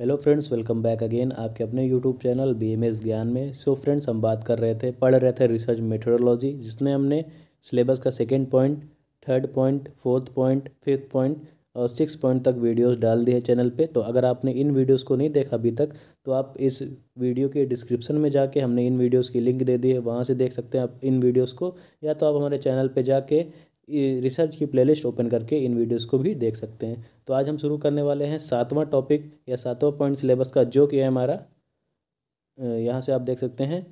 hello friends welcome back again आपके अपने YouTube channel B M S ज्ञान में सो so फ्रेंड्स हम बात कर रहे थे पढ़ रहे थे रिसर्च मेथोडोलॉजी जिसमें हमने सिलेबस का second point third point fourth point fifth point और सिक्स पॉइंट तक वीडियोस डाल दिए चैनल पे तो अगर आपने इन वीडियोस को नहीं देखा अभी तक तो आप इस वीडियो के डिस्क्रिप्शन में जाके हमने इन वीडियोस की लिंक दे दी है वहाँ से देख सकते हैं आप इन वीडियोस को या तो आप हमारे चैनल पे जाके रिसर्च की प्लेलिस्ट ओपन करके इन वीडियोस को भी देख सकते हैं तो आज हम शुरू करने वाले हैं सातवां टॉपिक या सातवां पॉइंट सिलेबस का जो कि है हमारा यहाँ से आप देख सकते हैं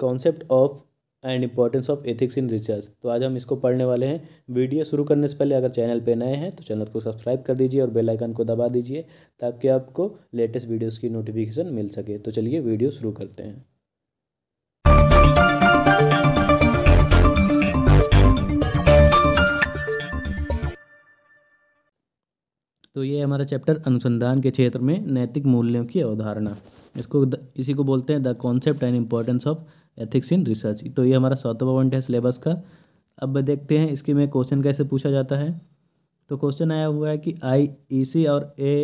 concept of and importance of ethics in research तो आज हम इसको पढ़ने वाले हैं वीडियो शुरू करने से पहले अगर चैनल पे नए हैं तो चैनल को सब्सक्राइब कर दीजिए और बेल आइकन को दबा दीजिए ताकि आपको लेटेस्ट वीडियोस की नोटिफिकेशन मिल सके तो चलिए वीडियो शुरू करते हैं तो ये हमारा चैप्टर अनुसंधान के क्षेत्र में नैतिक मूल्यों की अवधारणा इसको द, इसी को बोलते हैं the concept and importance of ethics in research तो ये हमारा सातवा पॉइंट है सिलेबस का अब देखते हैं इसके में क्वेश्चन कैसे पूछा जाता है तो क्वेश्चन आया हुआ है कि आई ई सी और ए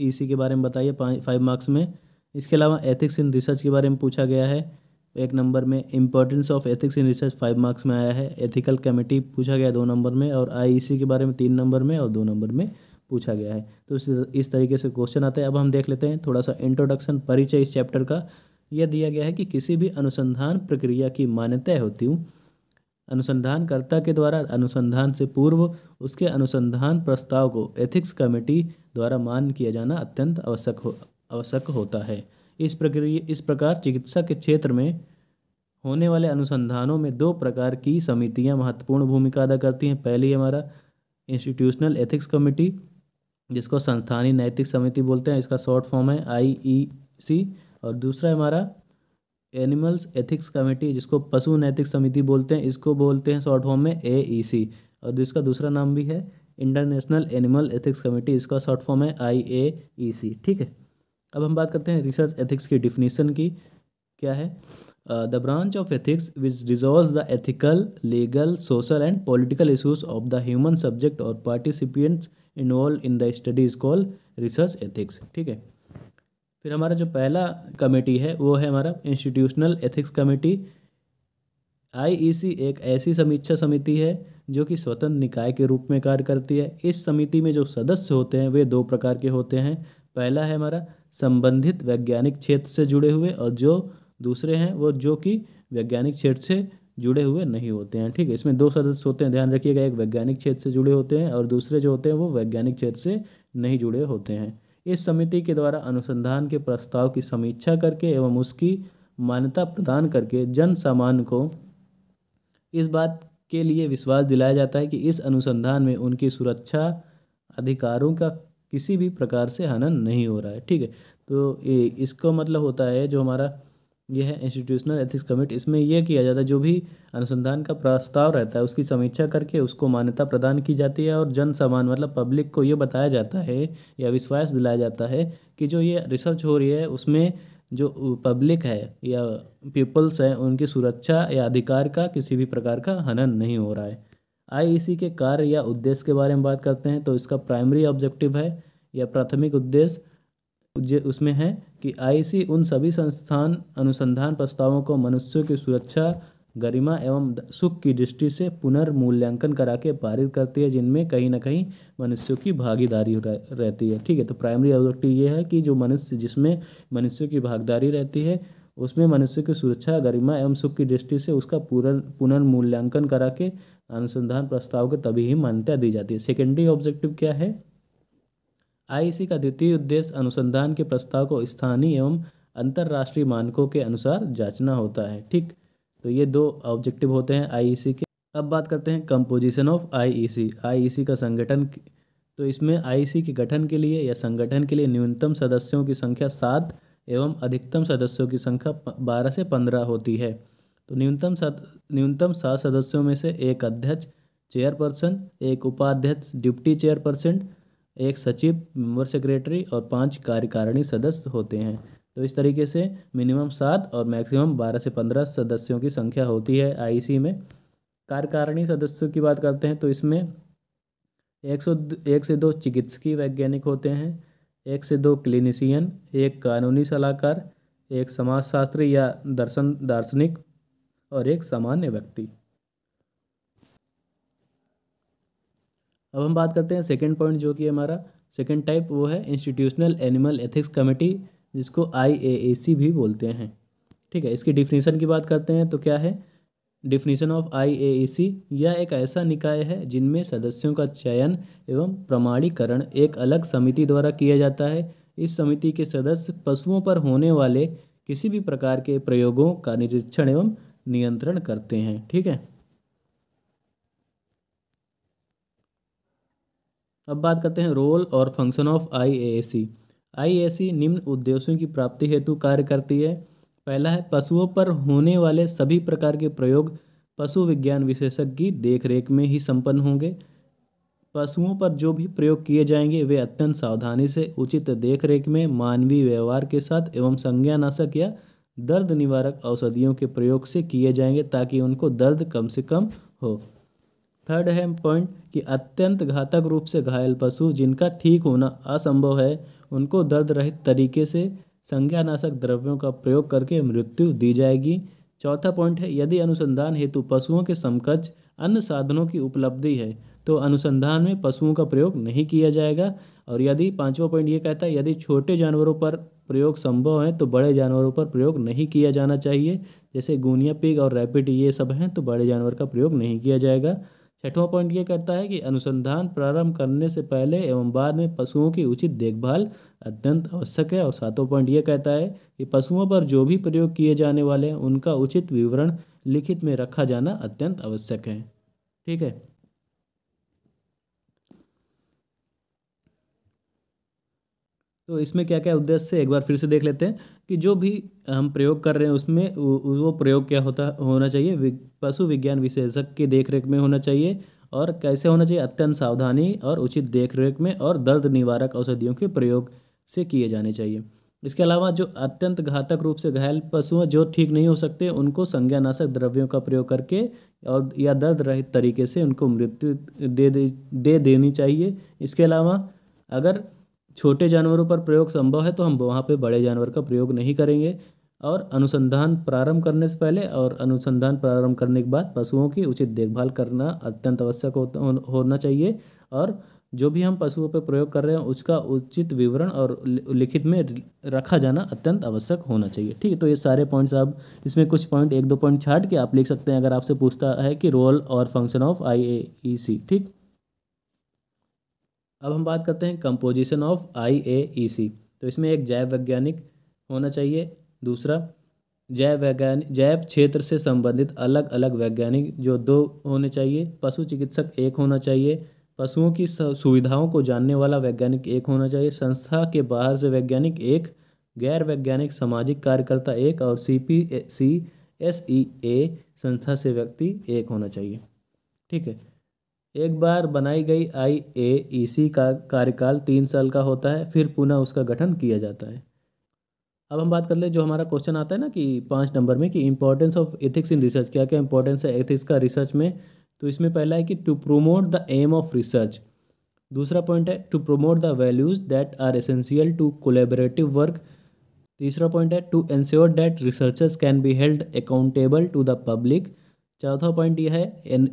ई सी के बारे में बताइए फाइव मार्क्स में इसके अलावा एथिक्स इन रिसर्च के बारे में पूछा गया है एक नंबर में importance of ethics in research five marks में आया है एथिकल कमेटी पूछा गया दो नंबर में और सी e के बारे में तीन नंबर में और दो नंबर में पूछा गया है तो इस तरीके से क्वेश्चन आते हैं अब हम देख लेते हैं थोड़ा सा इंट्रोडक्शन परिचय इस चैप्टर का यह दिया गया है कि किसी भी अनुसंधान प्रक्रिया की मान्यता होती हूँ अनुसंधानकर्ता के द्वारा अनुसंधान से पूर्व उसके अनुसंधान प्रस्ताव को एथिक्स कमेटी द्वारा मान्य किया जाना अत्यंत आवश्यक हो आवश्यक होता है इस प्रक्रिया इस प्रकार चिकित्सा के क्षेत्र में होने वाले अनुसंधानों में दो प्रकार की समितियां महत्वपूर्ण भूमिका अदा करती हैं पहली हमारा इंस्टीट्यूशनल एथिक्स कमेटी जिसको संस्थानीय नैतिक समिति बोलते हैं इसका शॉर्ट फॉर्म है आई ई सी और दूसरा है हमारा एनिमल्स एथिक्स कमेटी जिसको पशु नैतिक समिति बोलते हैं इसको बोलते हैं शॉर्ट फॉर्म में ए ई सी और जिसका दूसरा नाम भी है इंटरनेशनल एनिमल एथिक्स कमेटी इसका शॉर्ट फॉर्म है आई ए ई सी ठीक है अब हम बात करते हैं रिसर्च एथिक्स की डिफिनीसन की क्या है the branch of ethics which resolve the ethical legal social and political issues of the human subject और participants involve in the study is call research ethics ठीक है फिर हमारा जो पहला कमेटी है वो है हमारा इंस्टीट्यूशनल एथिक्स कमेटी आईईसी एक ऐसी समीक्षा समिति है जो कि स्वतंत्र निकाय के रूप में कार्य करती है इस समिति में जो सदस्य होते हैं वे दो प्रकार के होते हैं पहला है हमारा संबंधित वैज्ञानिक क्षेत्र से जुड़े हुए और जो दूसरे हैं वो जो कि वैज्ञानिक क्षेत्र से जुड़े हुए नहीं होते हैं ठीक है इसमें दो सदस्य होते हैं ध्यान रखिएगा एक वैज्ञानिक क्षेत्र से जुड़े होते हैं और दूसरे जो होते हैं वो वैज्ञानिक क्षेत्र से नहीं जुड़े होते हैं इस समिति के द्वारा अनुसंधान के प्रस्ताव की समीक्षा करके एवं उसकी मान्यता प्रदान करके जन सामान्य को इस बात के लिए विश्वास दिलाया जाता है कि इस अनुसंधान में उनकी सुरक्षा अधिकारों का किसी भी प्रकार से हनन नहीं हो रहा है ठीक है तो इसका मतलब होता है जो हमारा यह है इंस्टीट्यूशनल एथिक्स कमिटी इसमें यह किया जाता है जो भी अनुसंधान का प्रस्ताव रहता है उसकी समीक्षा करके उसको मान्यता प्रदान की जाती है और जन सामान मतलब पब्लिक को ये बताया जाता है या विश्वास दिलाया जाता है कि जो ये रिसर्च हो रही है उसमें जो पब्लिक है या पीपल्स हैं उनकी सुरक्षा या अधिकार का किसी भी प्रकार का हनन नहीं हो रहा है आईईसी e के कार्य या उद्देश्य के बारे में बात करते हैं तो इसका प्राइमरी ऑब्जेक्टिव है या प्राथमिक उद्देश्य उसमें है कि आईसी उन सभी संस्थान अनुसंधान प्रस्तावों को मनुष्यों की सुरक्षा गरिमा एवं सुख की दृष्टि से पुनर्मूल्यांकन करा के पारित करती है जिनमें कहीं ना कहीं मनुष्यों की भागीदारी रहती है ठीक है तो प्राइमरी ऑब्जेक्टिव ये है कि जो मनुष्य जिसमें मनुष्यों की भागीदारी रहती है उसमें मनुष्य की सुरक्षा गरिमा एवं सुख की दृष्टि से उसका पूर्ण पुनर्मूल्यांकन करा के अनुसंधान प्रस्ताव को तभी ही मान्यता दी जाती है सेकेंडरी ऑब्जेक्टिव क्या है आईसी का द्वितीय उद्देश्य अनुसंधान के प्रस्ताव को स्थानीय एवं अंतर्राष्ट्रीय मानकों के अनुसार जांचना होता है ठीक तो ये दो ऑब्जेक्टिव होते हैं आईईसी के अब बात करते हैं कंपोजिशन ऑफ आईईसी आईईसी का संगठन तो इसमें आईसी के गठन के लिए या संगठन के लिए न्यूनतम सदस्यों की संख्या सात एवं अधिकतम सदस्यों की संख्या बारह से पंद्रह होती है तो न्यूनतम न्यूनतम सात सदस्यों में से एक अध्यक्ष चेयरपर्सन एक उपाध्यक्ष डिप्टी चेयरपर्सन एक सचिव मेंबर सेक्रेटरी और पांच कार्यकारिणी सदस्य होते हैं तो इस तरीके से मिनिमम सात और मैक्सिमम बारह से पंद्रह सदस्यों की संख्या होती है आईसी e में कार्यकारिणी सदस्यों की बात करते हैं तो इसमें एक सौ एक से दो चिकित्सकीय वैज्ञानिक होते हैं एक से दो क्लिनिशियन एक कानूनी सलाहकार एक समाजशास्त्री या दर्शन दार्शनिक और एक सामान्य व्यक्ति अब हम बात करते हैं सेकेंड पॉइंट जो कि हमारा सेकेंड टाइप वो है इंस्टीट्यूशनल एनिमल एथिक्स कमेटी जिसको आई भी बोलते हैं ठीक है इसकी डिफिनीसन की बात करते हैं तो क्या है डिफिनीसन ऑफ आई यह एक ऐसा निकाय है जिनमें सदस्यों का चयन एवं प्रमाणीकरण एक अलग समिति द्वारा किया जाता है इस समिति के सदस्य पशुओं पर होने वाले किसी भी प्रकार के प्रयोगों का निरीक्षण एवं नियंत्रण करते हैं ठीक है अब बात करते हैं रोल और फंक्शन ऑफ आईएएसी आईएएसी निम्न उद्देश्यों की प्राप्ति हेतु कार्य करती है पहला है पशुओं पर होने वाले सभी प्रकार के प्रयोग पशु विज्ञान विशेषज्ञ की देखरेख में ही संपन्न होंगे पशुओं पर जो भी प्रयोग किए जाएंगे वे अत्यंत सावधानी से उचित देखरेख में मानवीय व्यवहार के साथ एवं संज्ञानाशक या दर्द निवारक औषधियों के प्रयोग से किए जाएंगे ताकि उनको दर्द कम से कम हो थर्ड है पॉइंट कि अत्यंत घातक रूप से घायल पशु जिनका ठीक होना असंभव है उनको दर्द रहित तरीके से संज्ञानाशक द्रव्यों का प्रयोग करके मृत्यु दी जाएगी चौथा पॉइंट है यदि अनुसंधान हेतु पशुओं के समकक्ष अन्य साधनों की उपलब्धि है तो अनुसंधान में पशुओं का प्रयोग नहीं किया जाएगा और यदि पांचवा पॉइंट ये कहता है यदि छोटे जानवरों पर प्रयोग संभव है तो बड़े जानवरों पर प्रयोग नहीं किया जाना चाहिए जैसे गूनिया पिग और रैपिड ये सब हैं तो बड़े जानवर का प्रयोग नहीं किया जाएगा छठवां पॉइंट ये करता है कि अनुसंधान प्रारंभ करने से पहले एवं बाद में पशुओं की उचित देखभाल अत्यंत आवश्यक है और सातवां पॉइंट ये कहता है कि पशुओं पर जो भी प्रयोग किए जाने वाले हैं उनका उचित विवरण लिखित में रखा जाना अत्यंत आवश्यक है ठीक है तो इसमें क्या क्या उद्देश्य है एक बार फिर से देख लेते हैं कि जो भी हम प्रयोग कर रहे हैं उसमें वो प्रयोग क्या होता होना चाहिए पशु विज्ञान विशेषज्ञ की देख में होना चाहिए और कैसे होना चाहिए अत्यंत सावधानी और उचित देख रेख में और दर्द निवारक औषधियों के प्रयोग से किए जाने चाहिए इसके अलावा जो अत्यंत घातक रूप से घायल पशु जो ठीक नहीं हो सकते उनको संज्ञानाशक द्रव्यों का प्रयोग करके और या दर्द रहित तरीके से उनको मृत्यु दे दे, दे देनी चाहिए इसके अलावा अगर छोटे जानवरों पर प्रयोग संभव है तो हम वहाँ पे बड़े जानवर का प्रयोग नहीं करेंगे और अनुसंधान प्रारंभ करने से पहले और अनुसंधान प्रारंभ करने के बाद पशुओं की उचित देखभाल करना अत्यंत आवश्यक हो, होना चाहिए और जो भी हम पशुओं पर प्रयोग कर रहे हैं उसका उचित विवरण और लिखित में रखा जाना अत्यंत आवश्यक होना चाहिए ठीक है तो ये सारे पॉइंट्स आप इसमें कुछ पॉइंट एक दो पॉइंट छाट के आप लिख सकते हैं अगर आपसे पूछता है कि रोल और फंक्शन ऑफ आई ए सी ठीक अब हम बात करते हैं कंपोजिशन ऑफ आई ए सी तो इसमें एक जैव वैज्ञानिक होना चाहिए दूसरा जैव वैज्ञानिक जैव क्षेत्र से संबंधित अलग अलग वैज्ञानिक जो दो होने चाहिए पशु चिकित्सक एक होना चाहिए पशुओं की सुविधाओं को जानने वाला वैज्ञानिक एक होना चाहिए संस्था के बाहर से वैज्ञानिक एक गैर वैज्ञानिक सामाजिक कार्यकर्ता एक और C P C S E ए संस्था से व्यक्ति एक होना चाहिए ठीक है एक बार बनाई गई सी e का कार्यकाल तीन साल का होता है फिर पुनः उसका गठन किया जाता है अब हम बात कर ले जो हमारा क्वेश्चन आता है ना कि पाँच नंबर में कि importance of ethics in research क्या क्या इंपॉर्टेंस है एथिक्स का रिसर्च में तो इसमें पहला है कि to promote the aim of research दूसरा पॉइंट है to promote the values that are essential to collaborative work तीसरा पॉइंट है to ensure that researchers can be held accountable to the public चौथा पॉइंट यह है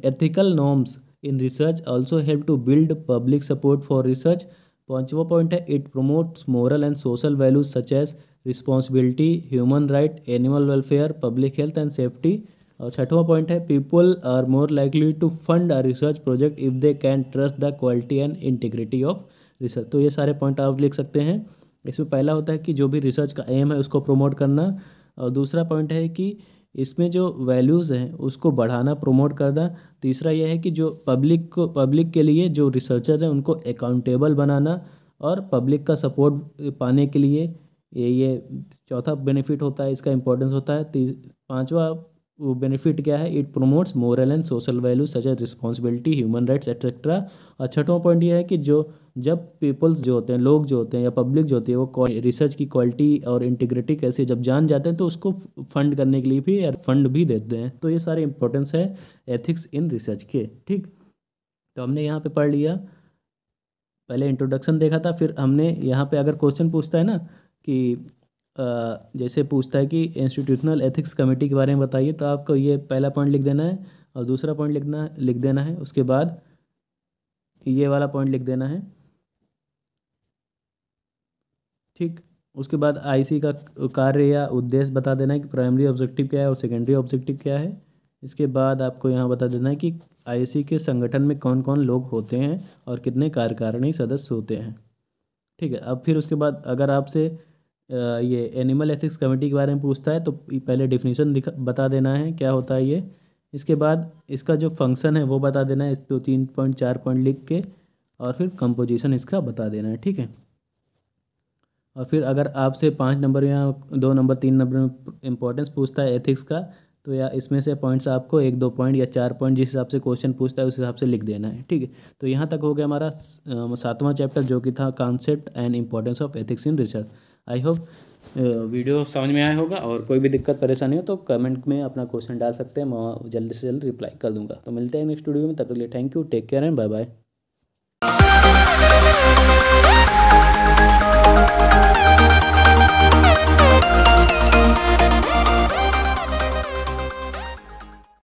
ethical norms in research also help to build public support for research पाँचवा point है it promotes moral and social values such as responsibility human right animal welfare public health and safety और छठवा point है people are more likely to fund a research project if they can trust the quality and integrity of research तो ये सारे point आप लिख सकते हैं इसमें पहला होता है कि जो भी रिसर्च का एम है उसको प्रमोट करना और दूसरा पॉइंट है कि इसमें जो वैल्यूज़ हैं उसको बढ़ाना प्रमोट करना तीसरा यह है कि जो पब्लिक को पब्लिक के लिए जो रिसर्चर हैं उनको अकाउंटेबल बनाना और पब्लिक का सपोर्ट पाने के लिए ये ये चौथा बेनिफिट होता है इसका इम्पोर्टेंस होता है पाँचवा वो बेनिफिट क्या है it promotes moral and social value such as responsibility human rights etcetera और छठवां पॉइंट ये है कि जो जब पीपल्स जो होते हैं लोग जो होते हैं या पब्लिक जो होती है वो रिसर्च की क्वालिटी और इंटीग्रिटी कैसे जब जान जाते हैं तो उसको फंड करने के लिए भी फंड भी देते हैं तो ये सारे इंपॉर्टेंस है एथिक्स इन रिसर्च के ठीक तो हमने यहाँ पे पढ़ लिया पहले इंट्रोडक्शन देखा था फिर हमने यहाँ पे अगर क्वेश्चन पूछता है ना कि जैसे पूछता है कि इंस्टीट्यूशनल एथिक्स कमेटी के बारे में बताइए तो आपको ये पहला पॉइंट लिख देना है और दूसरा पॉइंट लिखना लिख देना है उसके बाद ये वाला पॉइंट लिख देना है ठीक उसके बाद आईसी का कार्य या उद्देश्य बता देना है कि प्राइमरी ऑब्जेक्टिव क्या है और सेकेंडरी ऑब्जेक्टिव क्या है इसके बाद आपको यहाँ बता देना है कि आईसी के संगठन में कौन कौन लोग होते हैं और कितने कार्यकारिणी सदस्य होते हैं ठीक है अब फिर उसके बाद अगर आपसे ये एनिमल एथिक्स कमेटी के बारे में पूछता है तो पहले डिफिनीशन दिखा बता देना है क्या होता है ये इसके बाद इसका जो फंक्शन है वो बता देना है दो तो तीन पॉइंट चार पॉइंट लिख के और फिर कंपोजिशन इसका बता देना है ठीक है और फिर अगर आपसे पाँच नंबर या दो नंबर तीन नंबर में इंपॉर्टेंस पूछता है एथिक्स का तो या इसमें से पॉइंट्स आपको एक दो पॉइंट या चार पॉइंट जिस हिसाब से क्वेश्चन पूछता है उस हिसाब से लिख देना है ठीक है तो यहाँ तक हो गया हमारा सातवां चैप्टर जो कि था concept and importance of ethics in research I hope video समझ में आया होगा और कोई भी दिक्कत परेशानी हो तो कमेंट में अपना क्वेश्चन डाल सकते हैं मैं जल्दी से जल्द रिप्लाई कर दूंगा तो मिलते हैं नेक्स्ट वीडियो में तब तक लिए thank you take care and bye bye